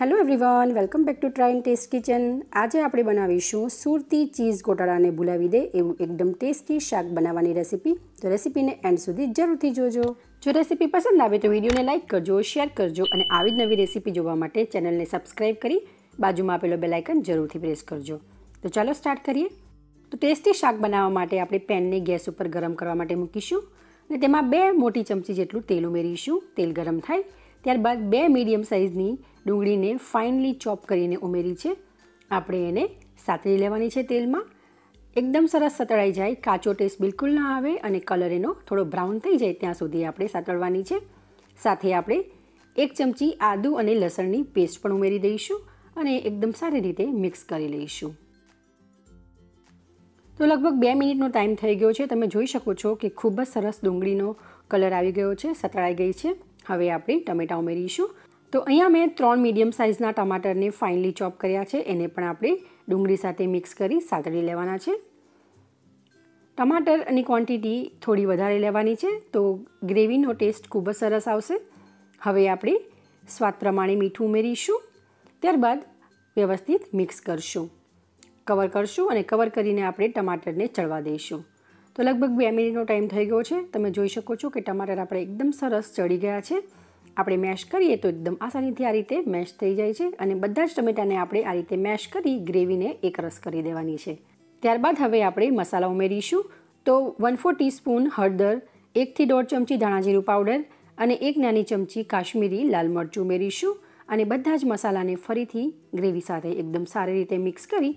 hello everyone welcome back to try test kitchen આજે આપણે બનાવીશું સુરતી ચીઝ ગોટાળાને ભૂલાવી દે એવું એકદમ ટેસ્ટી શાક બનાવવાની રેસીપી તો રેસીપીને એન્ડ સુધી જરૂરથી જોજો જો રેસીપી પસંદ આવે તો વિડીયોને લાઇક કરજો શેર કરજો અને આવી જ નવી રેસીપી જોવા માટે ચેનલને સબસ્ક્રાઇબ કરી બાજુમાં આપેલો બેલાઇકન જરૂરથી પ્રેસ કરજો તો ચાલો સ્ટાર્ટ કરીએ તો ટેસ્ટી શાક બનાવવા માટે આપણે પેનને ગેસ ઉપર ગરમ કરવા માટે મૂકીશું અને તેમાં બે મોટી ચમચી જેટલું તેલ ઉમેરીશું તેલ ગરમ થાય ત્યારબાદ બે મીડિયમ સાઇઝની ડુંગળીને ફાઇનલી ચોપ કરીને ઉમેરી છે આપણે એને સાતરી લેવાની છે તેલમાં એકદમ સરસ સતળાઈ જાય કાચો ટેસ્ટ બિલકુલ ના આવે અને કલર એનો થોડો બ્રાઉન થઈ જાય ત્યાં સુધી આપણે સાતળવાની છે સાથે આપણે એક ચમચી આદુ અને લસણની પેસ્ટ પણ ઉમેરી દઈશું અને એકદમ સારી રીતે મિક્સ કરી લઈશું તો લગભગ બે મિનિટનો ટાઈમ થઈ ગયો છે તમે જોઈ શકો છો કે ખૂબ જ સરસ ડુંગળીનો કલર આવી ગયો છે સતળાઈ ગઈ છે હવે આપણે ટમેટાં ઉમેરીશું તો અહીંયા મેં ત્રણ મીડિયમ સાઇઝના ટમાટરને ફાઇનલી ચોપ કર્યા છે એને પણ આપણે ડુંગળી સાથે મિક્સ કરી સાતડી લેવાના છે ટમાટરની ક્વોન્ટિટી થોડી વધારે લેવાની છે તો ગ્રેવીનો ટેસ્ટ ખૂબ જ સરસ આવશે હવે આપણે સ્વાદ પ્રમાણે મીઠું ઉમેરીશું ત્યારબાદ વ્યવસ્થિત મિક્સ કરશું કવર કરશું અને કવર કરીને આપણે ટમાટરને ચડવા દઈશું તો લગભગ બે મિનિટનો ટાઈમ થઈ ગયો છે તમે જોઈ શકો છો કે ટમાટર આપણે એકદમ સરસ ચડી ગયા છે આપણે મેશ કરીએ તો એકદમ આસાનીથી આ રીતે મેશ થઈ જાય છે અને બધા જ ટમેટાને આપણે આ રીતે મેશ કરી ગ્રેવીને એકરસ કરી દેવાની છે ત્યારબાદ હવે આપણે મસાલા ઉમેરીશું તો વન ફોર ટીસ્પૂન હળદર એકથી દોઢ ચમચી ધાણાજીરું પાવડર અને એક નાની ચમચી કાશ્મીરી લાલ મરચું ઉમેરીશું અને બધા જ મસાલાને ફરીથી ગ્રેવી સાથે એકદમ સારી રીતે મિક્સ કરી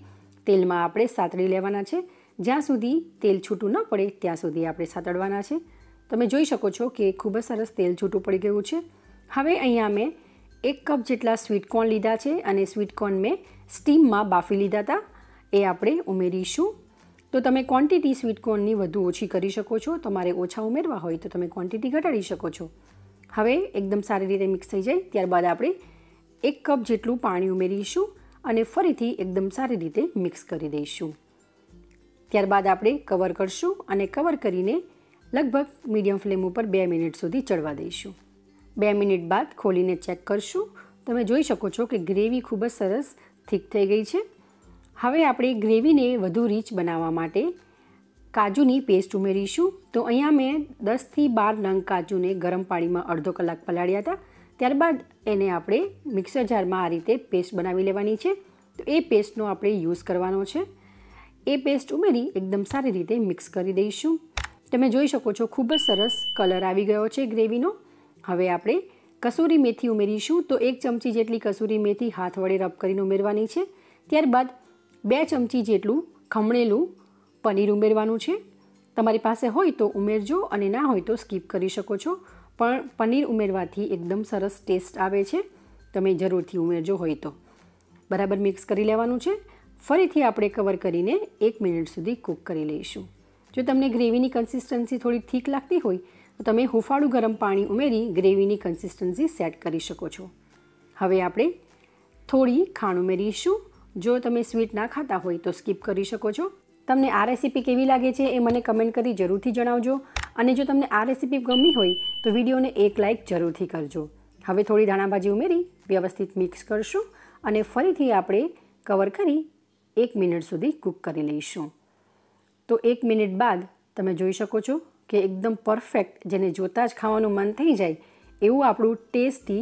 તેલમાં આપણે સાતળી લેવાના છે જ્યાં સુધી તેલ છૂટું ન પડે ત્યાં સુધી આપણે સાતડવાના છે તમે જોઈ શકો છો કે ખૂબ જ સરસ તેલ છૂટું પડી ગયું છે હવે અહીંયા મેં એક કપ જેટલા સ્વીટકોર્ન લીધા છે અને સ્વીટકોર્ન મેં સ્ટીમમાં બાફી લીધા હતા એ આપણે ઉમેરીશું તો તમે ક્વોન્ટિટી સ્વીટકોર્નની વધુ ઓછી કરી શકો છો તમારે ઓછા ઉમેરવા હોય તો તમે ક્વોન્ટિટી ઘટાડી શકો છો હવે એકદમ સારી રીતે મિક્સ થઈ જાય ત્યારબાદ આપણે એક કપ જેટલું પાણી ઉમેરીશું અને ફરીથી એકદમ સારી રીતે મિક્સ કરી દઈશું ત્યારબાદ આપણે કવર કરશું અને કવર કરીને લગભગ મીડિયમ ફ્લેમ ઉપર બે મિનિટ સુધી ચડવા દઈશું બે મિનિટ બાદ ખોલીને ચેક કરશું તમે જોઈ શકો છો કે ગ્રેવી ખૂબ જ સરસ થીક થઈ ગઈ છે હવે આપણે ગ્રેવીને વધુ રીચ બનાવવા માટે કાજુની પેસ્ટ ઉમેરીશું તો અહીંયા મેં દસથી બાર નંગ કાજુને ગરમ પાણીમાં અડધો કલાક પલાળ્યા હતા ત્યારબાદ એને આપણે મિક્સર જારમાં આ રીતે પેસ્ટ બનાવી લેવાની છે તો એ પેસ્ટનો આપણે યુઝ કરવાનો છે એ પેસ્ટ ઉમેરી એકદમ સારી રીતે મિક્સ કરી દઈશું તમે જોઈ શકો છો ખૂબ જ સરસ કલર આવી ગયો છે ગ્રેવીનો હવે આપણે કસૂરી મેથી ઉમેરીશું તો એક ચમચી જેટલી કસૂરી મેથી હાથ વડે રબ કરીને ઉમેરવાની છે ત્યારબાદ બે ચમચી જેટલું ખમણેલું પનીર ઉમેરવાનું છે તમારી પાસે હોય તો ઉમેરજો અને ના હોય તો સ્કીપ કરી શકો છો પણ પનીર ઉમેરવાથી એકદમ સરસ ટેસ્ટ આવે છે તમે જરૂરથી ઉમેરજો હોય તો બરાબર મિક્સ કરી લેવાનું છે ફરીથી આપણે કવર કરીને એક મિનિટ સુધી કૂક કરી લઈશું જો તમને ગ્રેવીની કન્સિસ્ટન્સી થોડી થીક લાગતી હોય તો તમે હુંફાળું ગરમ પાણી ઉમેરી ગ્રેવીની કન્સિસ્ટન્સી સેટ કરી શકો છો હવે આપણે થોડી ખાંડ ઉમેરીશું જો તમે સ્વીટ ના ખાતા હોય તો સ્કીપ કરી શકો છો તમને આ રેસીપી કેવી લાગે છે એ મને કમેન્ટ કરી જરૂરથી જણાવજો અને જો તમને આ રેસીપી ગમી હોય તો વિડીયોને એક લાઇક જરૂરથી કરજો હવે થોડી ધાણાભાજી ઉમેરી વ્યવસ્થિત મિક્સ કરશું અને ફરીથી આપણે કવર કરી એક મિનિટ સુધી કૂક કરી લઈશું તો એક મિનિટ બાદ તમે જોઈ શકો છો કે એકદમ પરફેક્ટ જેને જોતાં જ ખાવાનું મન થઈ જાય એવું આપણું ટેસ્ટી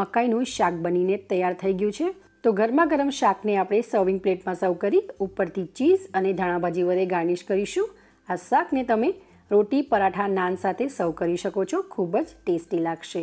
મકાઈનું શાક બનીને તૈયાર થઈ ગયું છે તો ગરમા ગરમ શાકને આપણે સર્વિંગ પ્લેટમાં સર્વ કરી ઉપરથી ચીઝ અને ધાણાભાજી વડે ગાર્નિશ કરીશું આ શાકને તમે રોટી પરાઠા નાન સાથે સર્વ કરી શકો છો ખૂબ જ ટેસ્ટી લાગશે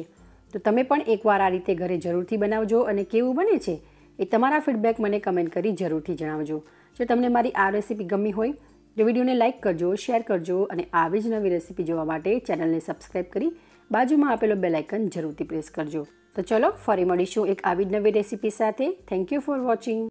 તો તમે પણ એકવાર આ રીતે ઘરે જરૂરથી બનાવજો અને કેવું બને છે એ તમારા ફીડબેક મને કમેન્ટ કરી જરૂરથી જણાવજો જો તમને મારી આ રેસિપી ગમી હોય જો વિડીયોને લાઇક કરજો શેર કરજો અને આવી જ નવી રેસીપી જોવા માટે ચેનલને સબસ્ક્રાઈબ કરી બાજુમાં આપેલો બેલાઇકન જરૂરથી પ્રેસ કરજો તો ચલો ફરી મળીશું એક આવી જ નવી રેસીપી સાથે થેન્ક યુ ફોર વોચિંગ